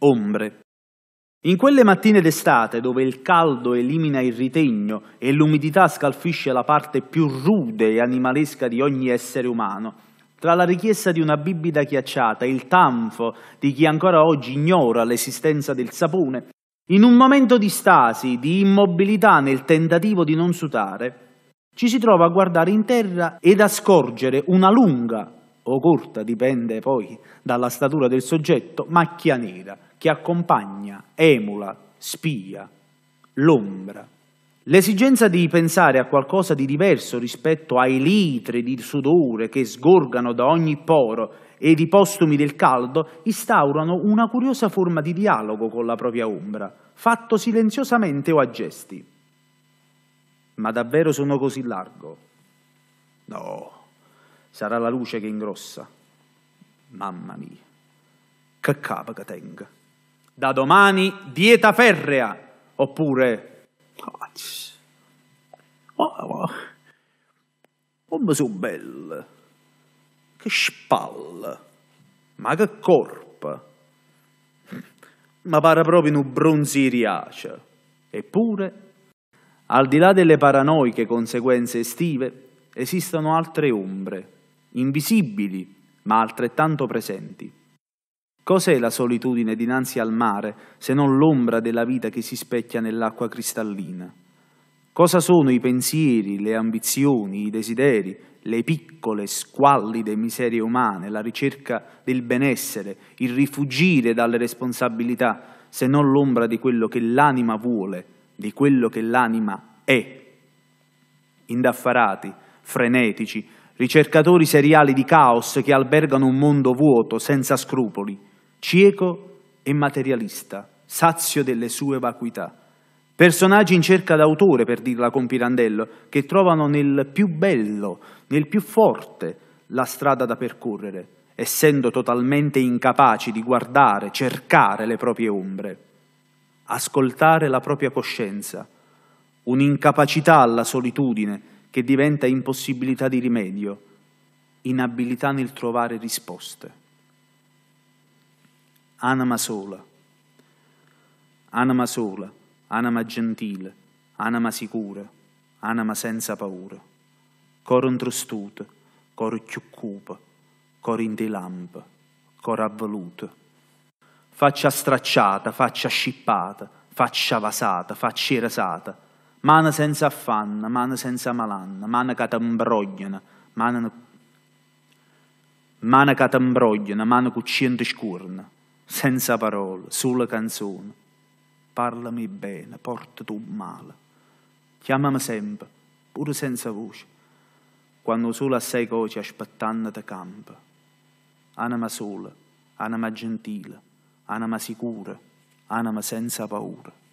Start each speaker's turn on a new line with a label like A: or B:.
A: ombre. In quelle mattine d'estate, dove il caldo elimina il ritegno e l'umidità scalfisce la parte più rude e animalesca di ogni essere umano, tra la richiesta di una bibita ghiacciata e il tanfo di chi ancora oggi ignora l'esistenza del sapone, in un momento di stasi, di immobilità nel tentativo di non sudare, ci si trova a guardare in terra ed a scorgere una lunga, o corta, dipende poi dalla statura del soggetto, macchia nera che accompagna, emula, spia, l'ombra. L'esigenza di pensare a qualcosa di diverso rispetto ai litri di sudore che sgorgano da ogni poro ed i postumi del caldo instaurano una curiosa forma di dialogo con la propria ombra, fatto silenziosamente o a gesti. Ma davvero sono così largo? No, sarà la luce che ingrossa. Mamma mia, che capo che tenga. Da domani dieta ferrea, oppure... Oh, oh, come oh, sono belle, che spalle, ma che corpo. Ma pare proprio in un bronziriace. Eppure, al di là delle paranoiche conseguenze estive, esistono altre ombre invisibili ma altrettanto presenti. Cos'è la solitudine dinanzi al mare se non l'ombra della vita che si specchia nell'acqua cristallina? Cosa sono i pensieri, le ambizioni, i desideri, le piccole, squallide miserie umane, la ricerca del benessere, il rifugire dalle responsabilità, se non l'ombra di quello che l'anima vuole, di quello che l'anima è? Indaffarati, frenetici, ricercatori seriali di caos che albergano un mondo vuoto, senza scrupoli, cieco e materialista, sazio delle sue vacuità. Personaggi in cerca d'autore, per dirla con Pirandello, che trovano nel più bello, nel più forte, la strada da percorrere, essendo totalmente incapaci di guardare, cercare le proprie ombre, ascoltare la propria coscienza, un'incapacità alla solitudine, che diventa impossibilità di rimedio, inabilità nel trovare risposte. Anima sola, anima sola, anima gentile, anima sicura, anima senza paura, cor introstuto, cor più cupo, cor in dei lampi, cor avvoluto. Faccia stracciata, faccia scippata, faccia vasata, faccia rasata, mano senza affanno, mano senza malanno, mano che t'imbrogliano, mano, mano che t'imbrogliano, mano che uccide scorna, senza parole, solo canzone. Parlami bene, porta tu male. Chiamami sempre, pure senza voce, quando sola sei coci aspettando te campa. Anima sola, anima gentile, anima sicura, anima senza paura.